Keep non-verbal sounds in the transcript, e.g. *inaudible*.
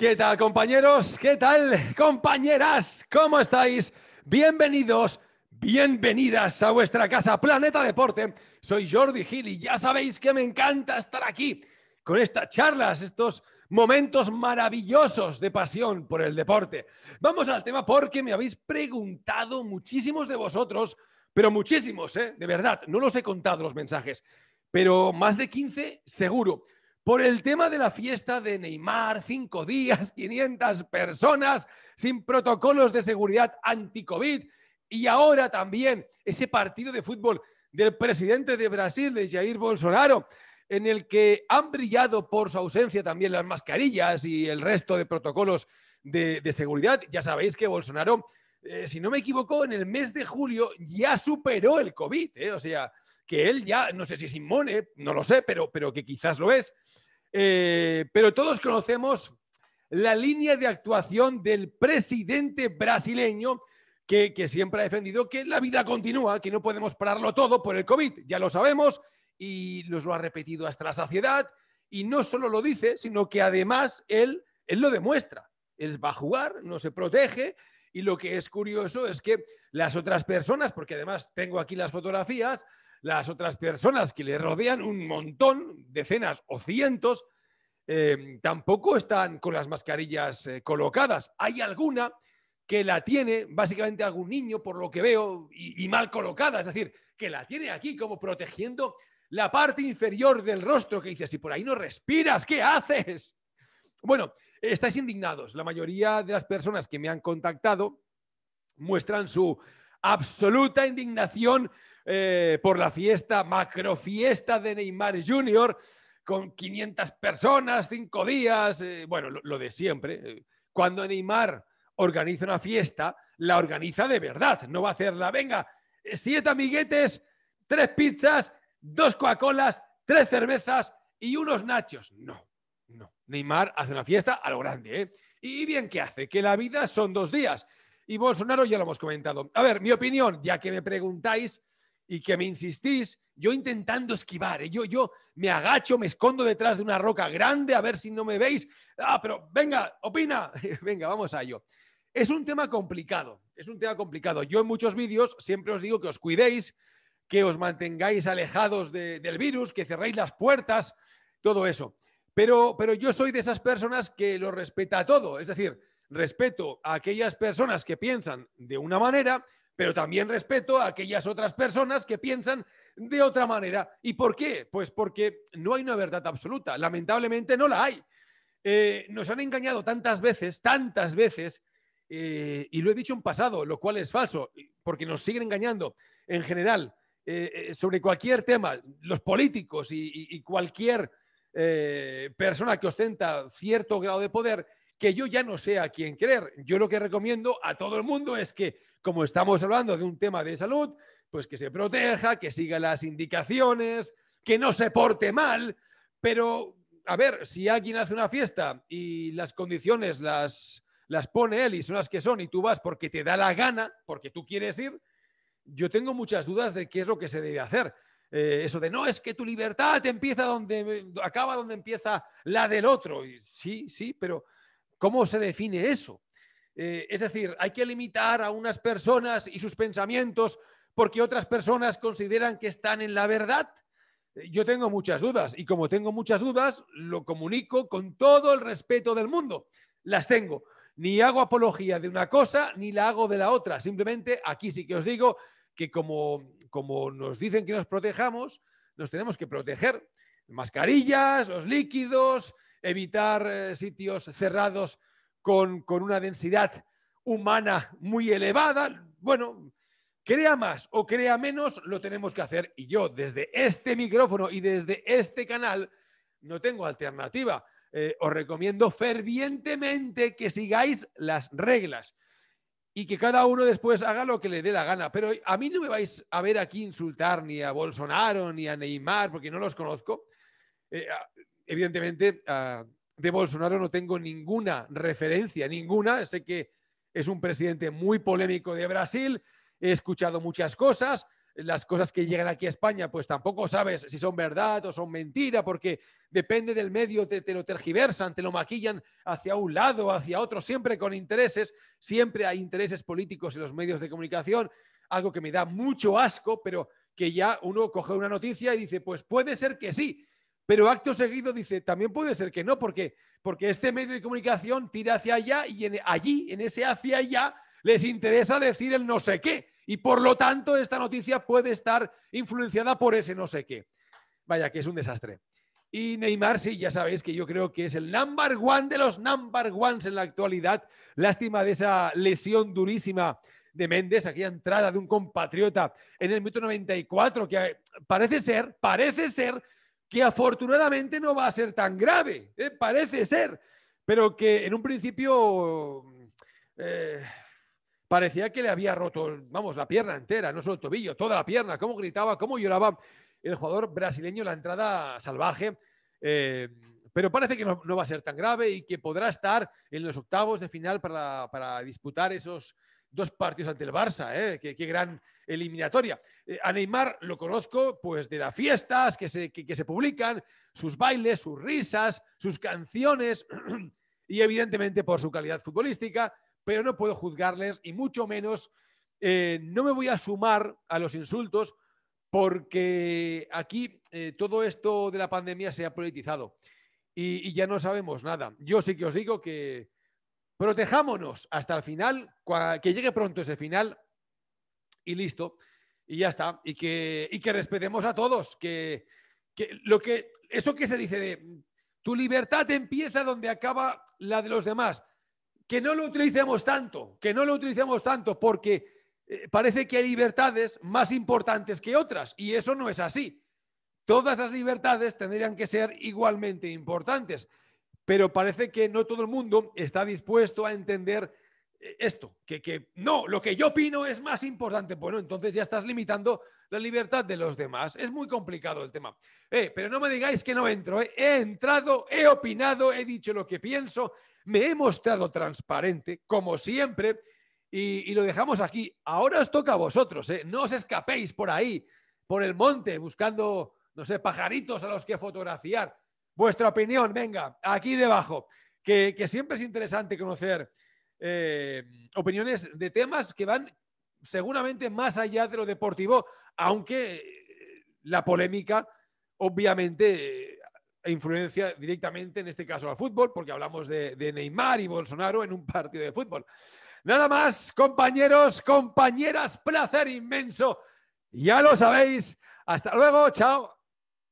¿Qué tal compañeros? ¿Qué tal compañeras? ¿Cómo estáis? Bienvenidos, bienvenidas a vuestra casa Planeta Deporte. Soy Jordi Gil y ya sabéis que me encanta estar aquí con estas charlas, estos momentos maravillosos de pasión por el deporte. Vamos al tema porque me habéis preguntado muchísimos de vosotros, pero muchísimos, ¿eh? de verdad, no los he contado los mensajes, pero más de 15 seguro por el tema de la fiesta de Neymar, cinco días, 500 *laughs* personas, sin protocolos de seguridad anti-COVID, y ahora también ese partido de fútbol del presidente de Brasil, de Jair Bolsonaro, en el que han brillado por su ausencia también las mascarillas y el resto de protocolos de, seguridad. Ya sabéis que Bolsonaro, eh, si no me equivoco, en el mes de julio ya superó el COVID, ¿eh? o sea, que él ya, no sé si es inmune, no lo sé, pero, pero que quizás lo es. Eh, pero todos conocemos la línea de actuación del presidente brasileño que, que, siempre ha defendido que la vida continúa, que no podemos pararlo todo por el COVID, ya lo sabemos y nos lo ha repetido hasta la saciedad y no solo lo dice, sino que además él, él lo demuestra. Él va a jugar, no se protege y lo que es curioso es que las otras personas, porque además tengo aquí las fotografías, las otras personas que le rodean, un montón, decenas o cientos, eh, tampoco están con las mascarillas eh, colocadas. Hay alguna que la tiene, básicamente algún niño, por lo que veo, y, y, mal colocada, es decir, que la tiene aquí como protegiendo la parte inferior del rostro, que dice, si por ahí no respiras, ¿qué haces? Bueno, estáis indignados. La mayoría de las personas que me han contactado muestran su absoluta indignación eh, por la fiesta, macro fiesta de Neymar Jr., con 500 personas, 5 días, eh, bueno, lo, de siempre. Eh, cuando Neymar organiza una fiesta, la organiza de verdad, no va a hacerla, venga, siete amiguetes, tres pizzas, dos Coca-Colas, tres cervezas y unos nachos. No, no. Neymar hace una fiesta a lo grande, ¿eh? Y bien qué hace, que la vida son dos días. Y Bolsonaro ya lo hemos comentado. A ver, mi opinión, ya que me preguntáis, y que me insistís, yo intentando esquivar, ¿eh? yo, yo me agacho, me escondo detrás de una roca grande a ver si no me veis. Ah, pero venga, opina, *laughs* venga, vamos a ello. Es un tema complicado, es un tema complicado. Yo en muchos vídeos siempre os digo que os cuidéis, que os mantengáis alejados del virus, que cerréis las puertas, todo eso. Pero, pero yo soy de esas personas que lo respeta todo, es decir, respeto a aquellas personas que piensan de una manera pero también respeto a aquellas otras personas que piensan de otra manera. ¿Y por qué? Pues porque no hay una verdad absoluta. Lamentablemente no la hay. Eh, nos han engañado tantas veces, tantas veces, eh, y lo he dicho en pasado, lo cual es falso, porque nos siguen engañando en general eh, sobre cualquier tema, los políticos y cualquier persona que ostenta cierto grado de poder, que yo ya no sé a quién creer. Yo lo que recomiendo a todo el mundo es que, como estamos hablando de un tema de salud, pues que se proteja, que siga las indicaciones, que no se porte mal, pero a ver, si alguien hace una fiesta y las condiciones las, las pone él y son las que son y tú vas porque te da la gana, porque tú quieres ir, yo tengo muchas dudas de qué es lo que se debe hacer. Eh, eso de no, es que tu libertad empieza donde acaba donde empieza la del otro. sí, sí, pero ¿Cómo se define eso? Eh, es decir, hay que limitar a unas personas y sus pensamientos porque otras personas consideran que están en la verdad. Eh, yo tengo muchas dudas y como tengo muchas dudas, lo comunico con todo el respeto del mundo. Las tengo. Ni hago apología de una cosa ni la hago de la otra. Simplemente aquí sí que os digo que como, como nos dicen que nos protejamos, nos tenemos que proteger. Mascarillas, los líquidos, evitar eh, sitios cerrados con, una densidad humana muy elevada. Bueno, crea más o crea menos, lo tenemos que hacer. Y yo desde este micrófono y desde este canal no tengo alternativa. Eh, os recomiendo fervientemente que sigáis las reglas y que cada uno después haga lo que le dé la gana. Pero a mí no me vais a ver aquí insultar ni a Bolsonaro ni a Neymar, porque no los conozco. Eh, evidentemente, de Bolsonaro no tengo ninguna referencia, ninguna. Sé que es un presidente muy polémico de Brasil, he escuchado muchas cosas. Las cosas que llegan aquí a España, pues tampoco sabes si son verdad o son mentira, porque depende del medio, te, te lo tergiversan, te lo maquillan hacia un lado, hacia otro, siempre con intereses, siempre hay intereses políticos en los medios de comunicación, algo que me da mucho asco, pero que ya uno coge una noticia y dice, pues puede ser que sí, pero acto seguido dice, también puede ser que no, porque, porque este medio de comunicación tira hacia allá y en, allí, en ese hacia allá, les interesa decir el no sé qué. Y por lo tanto, esta noticia puede estar influenciada por ese no sé qué. Vaya, que es un desastre. Y Neymar, sí, ya sabéis que yo creo que es el number one de los number ones en la actualidad. Lástima de esa lesión durísima de Méndez, aquella entrada de un compatriota en el minuto 94, que eh, parece ser, parece ser que afortunadamente no va a ser tan grave, ¿eh? parece ser, pero que en un principio eh, parecía que le había roto, vamos, la pierna entera, no solo el tobillo, toda la pierna, cómo gritaba, cómo lloraba el jugador brasileño, la entrada salvaje. Eh, pero parece que no, va a ser tan grave y que podrá estar en los octavos de final para, para disputar esos dos partidos ante el Barça, ¿eh? qué, gran eliminatoria. Eh, a Neymar lo conozco pues de las fiestas que se, que, se publican, sus bailes, sus risas, sus canciones *clears throat* y evidentemente por su calidad futbolística, pero no puedo juzgarles y mucho menos eh, no me voy a sumar a los insultos porque aquí eh, todo esto de la pandemia se ha politizado y, ya no sabemos nada. Yo sí que os digo que Protejámonos hasta el final, que llegue pronto ese final y listo. Y ya está. Y que, que respetemos a todos. Que, lo que, eso que se dice de tu libertad empieza donde acaba la de los demás. Que no lo utilicemos tanto, que no lo utilicemos tanto, porque eh, parece que hay libertades más importantes que otras y eso no es así. Todas las libertades tendrían que ser igualmente importantes pero parece que no todo el mundo está dispuesto a entender eh, esto, que, no, lo que yo opino es más importante. Bueno, entonces ya estás limitando la libertad de los demás. Es muy complicado el tema. Eh, pero no me digáis que no entro. Eh. He entrado, he opinado, he dicho lo que pienso, me he mostrado transparente, como siempre, y, lo dejamos aquí. Ahora os toca a vosotros, no os escapéis por ahí, por el monte, buscando, no sé, pajaritos a los que fotografiar vuestra opinión, venga, aquí debajo, que, siempre es interesante conocer eh, opiniones de temas que van seguramente más allá de lo deportivo, aunque eh, la polémica obviamente eh, influencia directamente en este caso al fútbol, porque hablamos de, Neymar y Bolsonaro en un partido de fútbol. Nada más, compañeros, compañeras, placer inmenso. Ya lo sabéis. Hasta luego, chao.